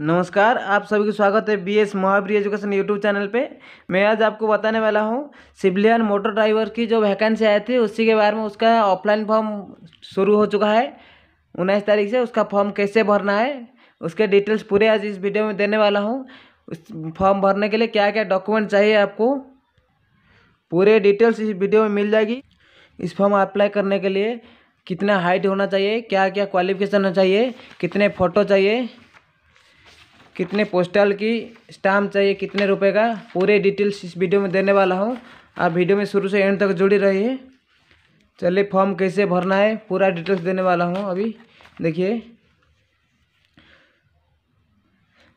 नमस्कार आप सभी का स्वागत है B S Mahavir education YouTube channel पे मैं आज आपको बताने वाला हूँ सिविलियन मोटर ड्राइवर की जो वैकेंसी आई थी उसी के बारे में उसका ऑफलाइन फॉर्म शुरू हो चुका है उन्नीस तारीख से उसका फॉर्म कैसे भरना है उसके डिटेल्स पूरे आज इस वीडियो में देने वाला हूँ उस फॉर्म भरने के लिए क्या क्या डॉक्यूमेंट चाहिए आपको पूरे डिटेल्स इस वीडियो में मिल जाएगी इस फॉर्म अप्लाई करने के लिए कितना हाइट होना चाहिए क्या क्या क्वालिफिकेशन होना चाहिए कितने फ़ोटो चाहिए कितने पोस्टल की स्टाम्प चाहिए कितने रुपए का पूरे डिटेल्स इस वीडियो में देने वाला हूँ आप वीडियो में शुरू से एंड तक जुड़ी रहिए चलिए फॉर्म कैसे भरना है पूरा डिटेल्स देने वाला हूँ अभी देखिए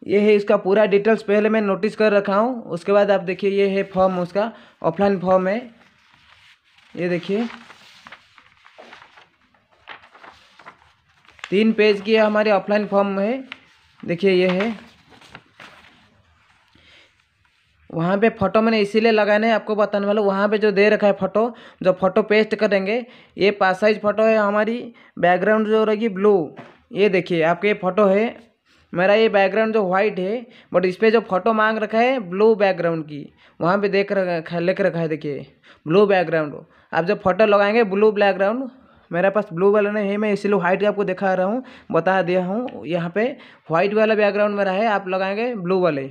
ये है इसका पूरा डिटेल्स पहले मैं नोटिस कर रखा हूँ उसके बाद आप देखिए ये है फॉर्म उसका ऑफलाइन फॉर्म है ये देखिए तीन पेज की हमारे ऑफलाइन फॉर्म है देखिए ये है वहाँ पे फोटो मैंने इसीलिए लगाने आपको बताने वाला वहाँ पे जो दे रखा है फोटो जो फोटो पेस्ट करेंगे ये पास साइज फोटो है हमारी बैकग्राउंड जो रहेगी ब्लू ये देखिए आपके ये फोटो है मेरा ये बैकग्राउंड जो व्हाइट है बट इस पर जो फोटो मांग रखा है ब्लू बैकग्राउंड की वहाँ पर देख रखा है लिख रखा है देखिए ब्लू बैकग्राउंड आप जब फोटो लगाएंगे ब्लू बैकग्राउंड मेरे पास ब्लू वाला नहीं है मैं इसलिए व्हाइट आपको दिखा रहा हूँ बता दिया हूँ यहाँ पे वाइट वाला बैकग्राउंड मेरा है आप लगाएंगे ब्लू वाले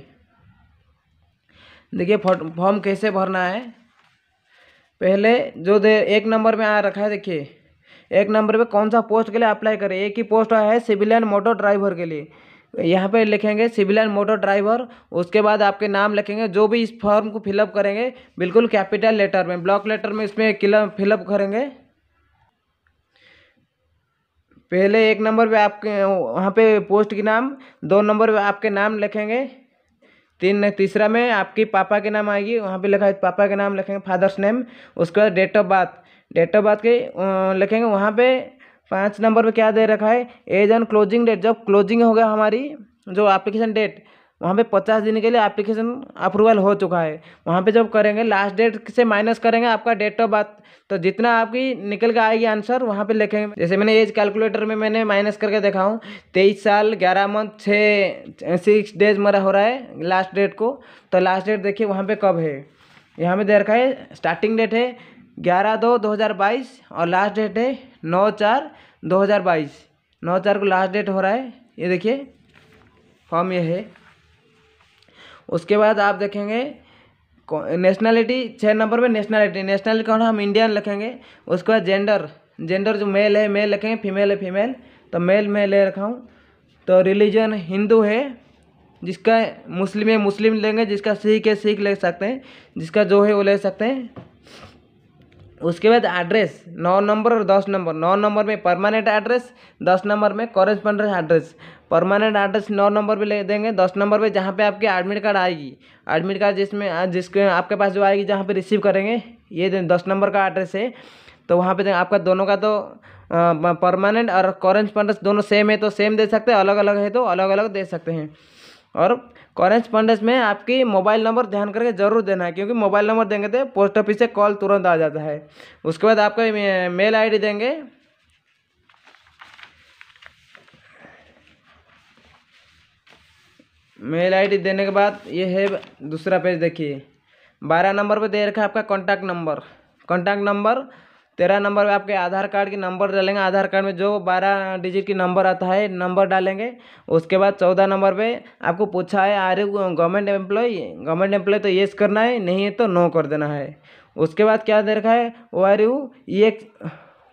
देखिए फॉर्म कैसे भरना है पहले जो दे एक नंबर में आ रखा है देखिए एक नंबर पे कौन सा पोस्ट के लिए अप्लाई करें एक ही पोस्ट आया है सिविल एंड मोटर ड्राइवर के लिए यहाँ पे लिखेंगे सिविल एंड मोटर ड्राइवर उसके बाद आपके नाम लिखेंगे जो भी इस फॉर्म को फिलअप करेंगे बिल्कुल कैपिटल लेटर में ब्लॉक लेटर में इसमें फिलअप करेंगे पहले एक नंबर पे आपके वहाँ पे पोस्ट के नाम दो नंबर पे आपके नाम लिखेंगे तीन तीसरा में आपके पापा के नाम आएगी वहाँ पे लिखा है पापा के नाम लिखेंगे फादर्स नेम उसके बाद date of birth date of birth के लिखेंगे वहाँ पे पाँच नंबर पे क्या दे रखा है एज एंड क्लोजिंग डेट जब क्लोजिंग होगा हमारी जो एप्लीकेशन डेट वहाँ पे पचास दिन के लिए एप्लीकेशन अप्रूवल हो चुका है वहाँ पे जब करेंगे लास्ट डेट से माइनस करेंगे आपका डेट ऑफ बर्थ तो जितना आपकी निकल के आएगी आंसर वहाँ पे लिखेंगे जैसे मैंने एज कैलकुलेटर में मैंने माइनस करके देखा हूँ तेईस साल ग्यारह मंथ छः सिक्स डेज मेरा हो रहा है लास्ट डेट को तो लास्ट डेट देखिए वहाँ पर कब है यहाँ पर दे रखा है स्टार्टिंग डेट है ग्यारह दो दो हज़ार बाईस और लास्ट डेट है नौ चार दो हज़ार बाईस नौ चार को लास्ट डेट हो रहा है ये देखिए फॉर्म ये है उसके बाद आप देखेंगे नेशनलिटी छः नंबर में नेशनैलिटी नेशनलिटी कौन हम इंडियन लिखेंगे उसके बाद जेंडर जेंडर जो मेल है मेल लिखेंगे फीमेल है फीमेल तो मेल मैं ले रखा हूँ तो रिलीजन हिंदू है जिसका मुस्लिम है मुस्लिम लेंगे जिसका सिख है सिख ले सकते हैं जिसका जो है वो ले सकते हैं उसके बाद एड्रेस नौ नंबर और दस नंबर नौ नंबर में परमानेंट एड्रेस दस नंबर में कॉरेस्पॉन्डेंट एड्रेस परमानेंट एड्रेस नौ नंबर पे ले देंगे दस नंबर पे जहाँ पे आपकी एडमिट कार्ड आएगी एडमिट कार्ड जिसमें जिसके आपके पास जो आएगी जहाँ पे रिसीव करेंगे ये दस नंबर का एड्रेस है तो वहाँ पे आपका दोनों का तो परमानेंट और कॉरेस्पॉन्डेंस दोनों सेम है तो सेम दे सकते हैं अलग अलग है तो अलग अलग दे सकते हैं और कॉरेस्पॉन्डेंस में आपकी मोबाइल नंबर ध्यान करके ज़रूर देना है क्योंकि मोबाइल नंबर देंगे तो पोस्ट ऑफिस से कॉल तुरंत आ जाता है उसके बाद आपका मेल आई देंगे मेल आईडी देने के बाद ये है दूसरा पेज देखिए बारह नंबर पे दे रखा है आपका कॉन्टैक्ट नंबर कॉन्टैक्ट नंबर तेरह नंबर पे आपके आधार कार्ड की नंबर डालेंगे आधार कार्ड में जो बारह डिजिट की नंबर आता है नंबर डालेंगे उसके बाद चौदह नंबर पे आपको पूछा है are government employee government employee तो येस करना है नहीं है तो नो कर देना है उसके बाद क्या दे रखा है वो आर यू ये एक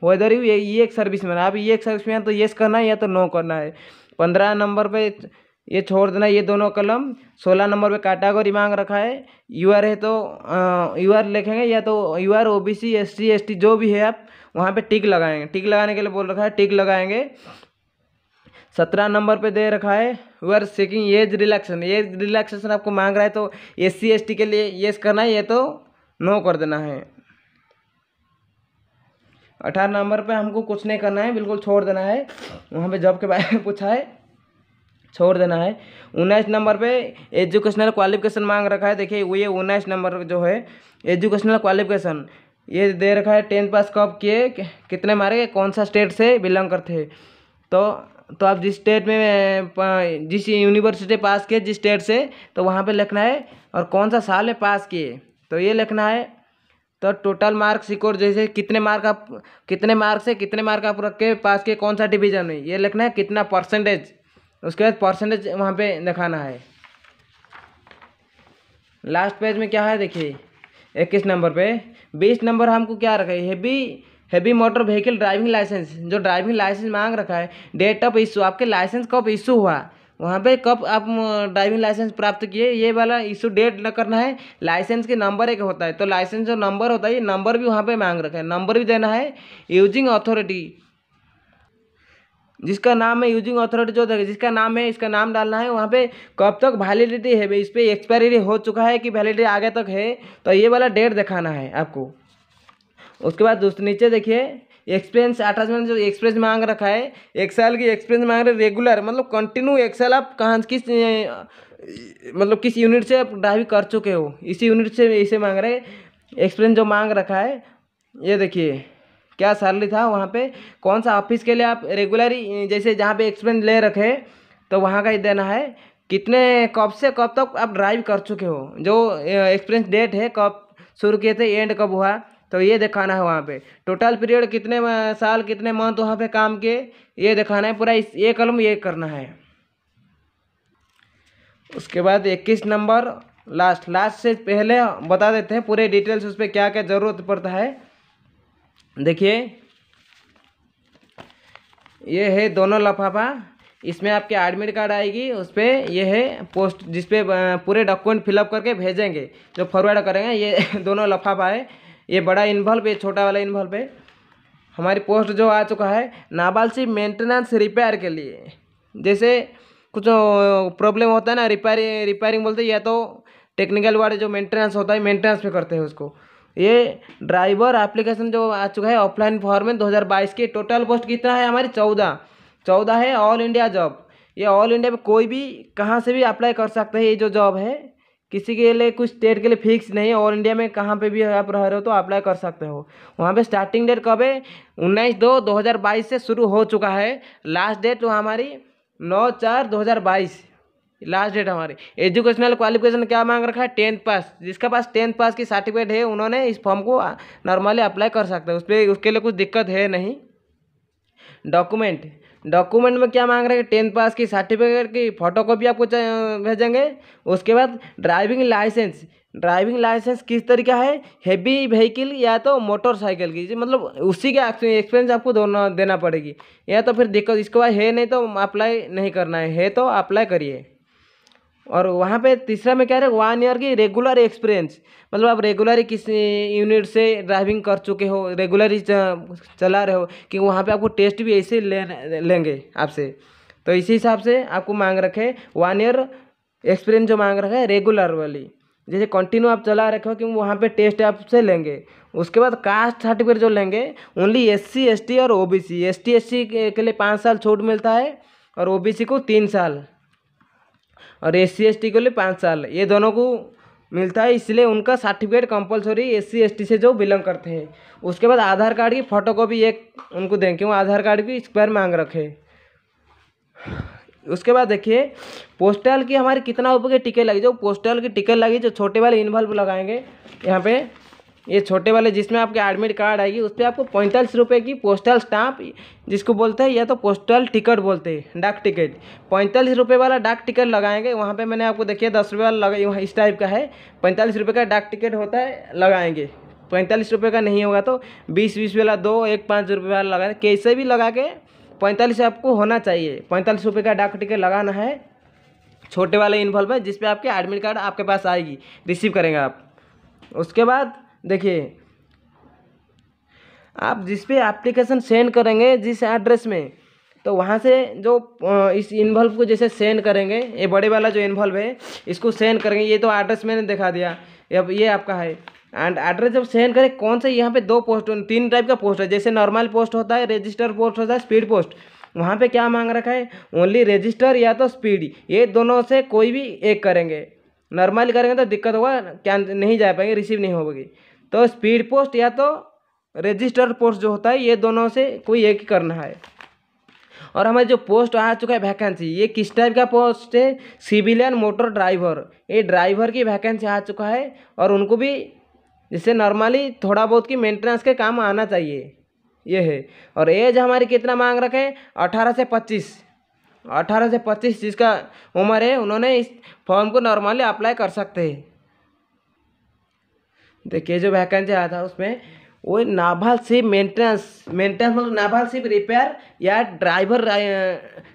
वेदर यू ये एक सर्विस मैन आप ये एक सर्विस मैन तो येस करना है या तो नो करना है पंद्रह नंबर पर ये छोड़ देना ये दोनों कलम सोलह नंबर पे कैटागोरी मांग रखा है यू आर है तो यू आर लिखेंगे या तो U R O B C S C S T जो भी है आप वहाँ पे टिक लगाएंगे टिक लगाने के लिए बोल रखा है टिक लगाएंगे सत्रह नंबर पे दे रखा है you are seeking age relaxation age relaxation आपको मांग रहा है तो एस सी एस टी के लिए येस करना है ये तो नो कर देना है अठारह नंबर पे हमको कुछ नहीं करना है बिल्कुल छोड़ देना है वहाँ पे जॉब के बारे में पूछा है छोड़ देना है उन्नीस नंबर पे एजुकेशनल क्वालिफिकेशन मांग रखा है देखिए ये उन्नीस नंबर जो है एजुकेशनल क्वालिफिकेशन ये दे रखा है टेंथ पास कब किए कितने मारे कौन सा स्टेट से बिलोंग करते हैं तो तो आप जिस स्टेट में जिस यूनिवर्सिटी पास किए जिस स्टेट से तो वहाँ पे लिखना है और कौन सा साल में पास किए तो ये लिखना है तो टोटल मार्क्स सिक्योर जैसे कितने मार्क आप कितने मार्क से कितने मार्क आप रख के पास किए कौन सा डिवीजन में ये लिखना है कितना परसेंटेज उसके बाद परसेंटेज वहाँ पे दिखाना है लास्ट पेज में क्या है देखिए इक्कीस नंबर पे बीस नंबर हमको क्या रखा है heavy heavy motor vehicle driving licence जो ड्राइविंग लाइसेंस मांग रखा है डेट ऑफ इशू आपके लाइसेंस कब इशू हुआ वहाँ पे कब आप ड्राइविंग लाइसेंस प्राप्त किए ये वाला इशू डेट न करना है लाइसेंस के नंबर एक होता है तो लाइसेंस जो नंबर होता है ये नंबर भी वहाँ पे मांग रखा है नंबर भी देना है यूजिंग अथॉरिटी जिसका नाम है यूजिंग अथॉरिटी जो जिसका नाम है इसका नाम डालना है वहाँ पे कब तक वैलिडिटी है इस पर एक्सपायरी हो चुका है कि वैलिडिटी आगे तक है तो ये वाला डेट दिखाना है आपको उसके बाद नीचे देखिए एक्सपीरियंस अटैचमेंट जो एक्सपीरियंस मांग रखा है एक साल की एक्सपीरियंस मांग रहे रेगुलर मतलब कंटिन्यू एक साल आप कहाँ किस मतलब किस यूनिट से आप ड्राइविंग कर चुके हो इसी यूनिट से इसे मांग रहे एक्सपीरियंस जो मांग रखा है ये देखिए क्या सैलरी था वहाँ पे कौन सा ऑफिस के लिए आप रेगुलरली जैसे जहाँ पे एक्सपेंस ले रखे तो वहाँ का ही देना है कितने कब से कब तक आप ड्राइव कर चुके हो जो एक्सपीरियंस डेट है कब शुरू किए थे एंड कब हुआ तो ये दिखाना है वहाँ पे टोटल पीरियड कितने साल कितने मंथ वहाँ पे काम किए ये दिखाना है पूरा इस ये कलम ये करना है उसके बाद इक्कीस नंबर लास्ट लास्ट से पहले बता देते हैं पूरे डिटेल्स उस पर क्या क्या ज़रूरत पड़ता है देखिए ये है दोनों लफाफा इसमें आपके एडमिट कार्ड आएगी उस पर यह है पोस्ट जिसपे पूरे डॉक्यूमेंट फिलअप करके भेजेंगे जो फॉरवर्ड करेंगे ये दोनों लफाफा है ये बड़ा इन्वॉल्व है छोटा वाला इन्वॉल्व है हमारी पोस्ट जो आ चुका है नाबाल सी मेंटेनेंस रिपेयर के लिए जैसे कुछ प्रॉब्लम होता है ना रिपेयर रिपेयरिंग बोलते या तो टेक्निकल वाले जो मेंटेनेंस होता है मेंटेनेंस पे करते हैं उसको ये ड्राइवर एप्लीकेशन जो आ चुका है ऑफलाइन फॉर्म में 2022 की टोटल पोस्ट कितना है हमारी चौदह चौदह है ऑल इंडिया जॉब ये ऑल इंडिया में कोई भी कहाँ से भी अप्लाई कर सकते हैं ये जो जॉब है किसी के लिए कुछ स्टेट के लिए फिक्स नहीं है ऑल इंडिया में कहाँ पे भी आप रह रहे हो तो अप्लाई कर सकते हो वहाँ पे स्टार्टिंग डेट कब है उन्नीस दो दो हज़ार बाईस से शुरू हो चुका है लास्ट डेट वो हमारी नौ चार दो हज़ार बाईस लास्ट डेट हमारी एजुकेशनल क्वालिफिकेशन क्या मांग रखा है टेंथ पास जिसके पास टेंथ पास की सर्टिफिकेट है उन्होंने इस फॉर्म को नॉर्मली अप्लाई कर सकते हैं उस पर उसके लिए कुछ दिक्कत है नहीं डॉक्यूमेंट डॉक्यूमेंट में क्या मांग रहे हैं टेंथ पास की सर्टिफिकेट की फोटो कॉपी आपको भेजेंगे उसके बाद ड्राइविंग लाइसेंस ड्राइविंग लाइसेंस किस तरीका है हैवी व्हीकल या तो मोटरसाइकिल की मतलब उसी का एक्सपीरियंस आपको दोनों देना पड़ेगी या तो फिर दिक्कत इसके बाद है नहीं तो अप्लाई नहीं करना है, है तो अप्लाई करिए और वहाँ पे तीसरा में क्या रहे वन ईयर की रेगुलर एक्सपीरियंस मतलब आप रेगुलर किसी यूनिट से ड्राइविंग कर चुके हो रेगुलर ही चला रहे हो कि वहाँ पे आपको टेस्ट भी ऐसे ले, लेंगे आपसे तो इसी हिसाब से आपको मांग रखे वन ईयर एक्सपीरियंस जो मांग रखे रेगुलर वाली जैसे कंटिन्यू आप चला रखे हो क्योंकि वहाँ पर टेस्ट आपसे लेंगे उसके बाद कास्ट सर्टिफिकेट जो लेंगे only S C S T और O B C S T S C के लिए पाँच साल छूट मिलता है और ओ बी सी को तीन साल और एस सी के लिए पाँच साल ये दोनों को मिलता है इसलिए उनका सर्टिफिकेट कंपलसरी एस सी से जो बिलोंग करते हैं उसके बाद आधार कार्ड की फ़ोटो कॉपी एक उनको दें क्यों आधार कार्ड की स्क्वायर मांग रखे उसके बाद देखिए पोस्टल की हमारे कितना ऊपर के टिकट लगी जो पोस्टल की टिकट लगी जो छोटे वाले इन्वॉल्व लगाएंगे यहाँ पे ये छोटे वाले जिसमें आपके एडमिट कार्ड आएगी उस पर आपको पैंतालीस रुपये की पोस्टल स्टाम्प जिसको बोलते हैं या तो पोस्टल टिकट बोलते हैं डाक टिकट पैंतालीस रुपये वाला डाक टिकट लगाएंगे वहाँ पे मैंने आपको देखिए दस रुपये वाला वहाँ इस टाइप का है पैंतालीस रुपये का डाक टिकट होता है लगाएंगे पैंतालीस रुपये का नहीं होगा तो बीस बीस वाला दो एक पाँच रुपये वाला लगा कैसे भी लगा के पैंतालीस आपको होना चाहिए पैंतालीस रुपये का डाक टिकट लगाना है छोटे वाले इन्वॉल्व में जिसपे आपके एडमिट कार्ड आपके पास आएगी रिसीव करेंगे आप उसके बाद देखिए आप जिस पे एप्लीकेशन सेंड करेंगे जिस एड्रेस में तो वहाँ से जो इस इन्वॉल्व को जैसे सेंड करेंगे ये बड़े वाला जो इन्वॉल्व है इसको सेंड करेंगे ये तो एड्रेस मैंने दिखा दिया अब ये आपका है एंड एड्रेस जब सेंड करें कौन से यहाँ पे दो पोस्ट तीन टाइप का पोस्ट है जैसे नॉर्मल पोस्ट होता है रजिस्टर पोस्ट होता है स्पीड पोस्ट वहाँ पे क्या मांग रखा है ओनली रजिस्टर या तो स्पीड ये दोनों से कोई भी एक करेंगे नॉर्मल करेंगे तो दिक्कत होगा क्या नहीं जा पाएंगे रिसीव नहीं होगी तो स्पीड पोस्ट या तो रजिस्टर पोस्ट जो होता है ये दोनों से कोई एक ही करना है और हमारे जो पोस्ट आ चुका है वैकेंसी ये किस टाइप का पोस्ट है सिविलियन मोटर ड्राइवर ये ड्राइवर की वैकेंसी आ चुका है और उनको भी जिससे नॉर्मली थोड़ा बहुत की मेंटेनेंस के काम आना चाहिए ये है और एज हमारी कितना मांग रखे अठारह से पच्चीस अठारह से पच्चीस जिसका उम्र है उन्होंने इस फॉर्म को नॉर्मली अप्लाई कर सकते हैं देखिए जो वैकेंसी आया था उसमें वो नाभाल सिप मेंटेनेंस मेंटेनेंस मतलब नाभाल सिप रिपेयर या ड्राइवर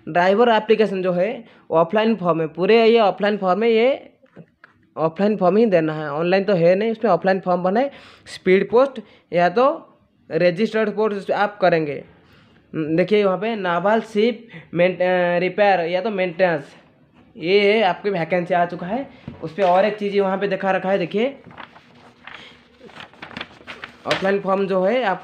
ड्राइवर एप्लीकेशन जो है ऑफलाइन फॉर्म है पूरे ये ऑफलाइन फॉर्म में ये ऑफलाइन फॉर्म ही देना है ऑनलाइन तो है नहीं उसमें ऑफलाइन फॉर्म बनाए स्पीड पोस्ट या तो रजिस्टर्ड पोस्ट आप करेंगे हम्म, देखिए वहाँ पे नाभाल सिप रिपेयर या तो मेंटेनेंस ये आपकी वैकेंसी आ चुका है उस पर और एक चीज़ वहाँ पे दिखा रखा है देखिए ऑफलाइन फॉर्म जो है आप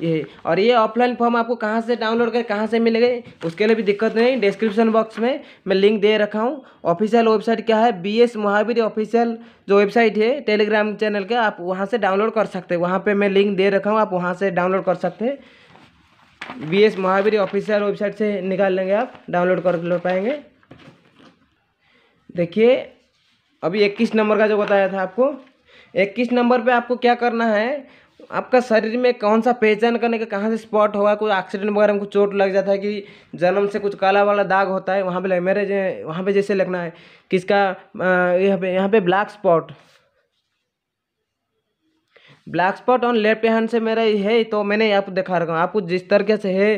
ये और ये ऑफलाइन फॉर्म आपको कहाँ से डाउनलोड कर कहाँ से गए उसके लिए भी दिक्कत नहीं डिस्क्रिप्शन बॉक्स में मैं लिंक दे रखा हूँ ऑफिशियल वेबसाइट क्या है बी एस महावीर ऑफिशियल जो वेबसाइट है टेलीग्राम चैनल का आप वहाँ से डाउनलोड कर सकते हैं वहाँ पर मैं लिंक दे रखा हूँ आप वहाँ से डाउनलोड कर सकते हैं B S Mahavir official website से निकाल लेंगे आप डाउनलोड कर ले पाएंगे देखिए अभी इक्कीस नंबर का जो बताया था आपको इक्कीस नंबर पे आपको क्या करना है आपका शरीर में कौन सा पहचान करने का कहाँ से स्पॉट होगा कोई एक्सीडेंट वगैरह में कुछ चोट लग जाता है कि जन्म से कुछ काला वाला दाग होता है वहाँ पे मेरे वहाँ पे जैसे लगना है किसका यहाँ पे यहाँ पे black spot black spot on left hand से मेरा है तो मैंने आपको दिखा रखा हूँ आपको जिस तरीके से है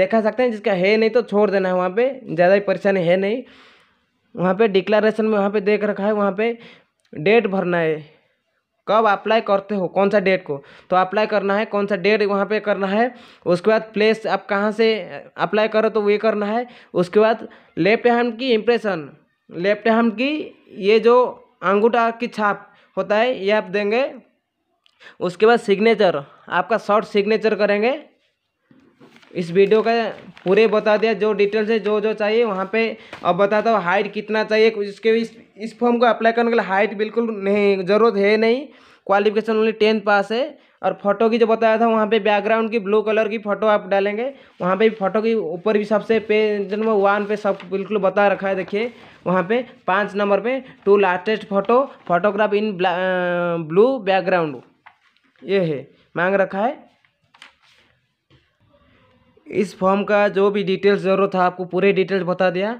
देखा सकते हैं जिसका है नहीं तो छोड़ देना है वहाँ पर ज़्यादा ही परेशानी है नहीं वहाँ पर डिक्लारेशन में वहाँ पर देख रखा है वहाँ पर डेट भरना है कब अप्लाई करते हो कौन सा डेट को तो अप्लाई करना है कौन सा डेट वहाँ पे करना है उसके बाद प्लेस आप कहाँ से अप्लाई करो तो ये करना है उसके बाद लेफ्ट हैंड की इम्प्रेशन लेफ्ट हैंड की ये जो अंगूठा की छाप होता है ये आप देंगे उसके बाद सिग्नेचर आपका शॉर्ट सिग्नेचर करेंगे इस वीडियो का पूरे बता दिया जो डिटेल्स है जो जो चाहिए वहाँ पे अब बताता हूँ हाइट कितना चाहिए इसके इस इस फॉर्म को अप्लाई करने के लिए हाइट बिल्कुल नहीं ज़रूरत है नहीं क्वालिफिकेशन ओनली टेंथ पास है और फोटो की जो बताया था वहाँ पे बैकग्राउंड की ब्लू कलर की फ़ोटो आप डालेंगे वहाँ पे फोटो की ऊपर भी सबसे जो नंबर वन पे सब बिल्कुल बता रखा है देखिए वहाँ पे पाँच नंबर पे two latest photo photograph in blue background ये है मांग रखा है इस फॉर्म का जो भी डिटेल्स ज़रूरत था आपको पूरे डिटेल्स बता दिया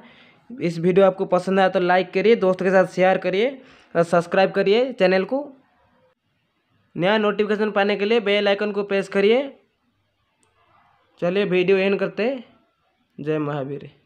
इस वीडियो आपको पसंद आया तो लाइक करिए दोस्तों के साथ शेयर करिए और सब्सक्राइब करिए चैनल को नया नोटिफिकेशन पाने के लिए बेल आइकन को प्रेस करिए चलिए वीडियो एंड करते जय महावीर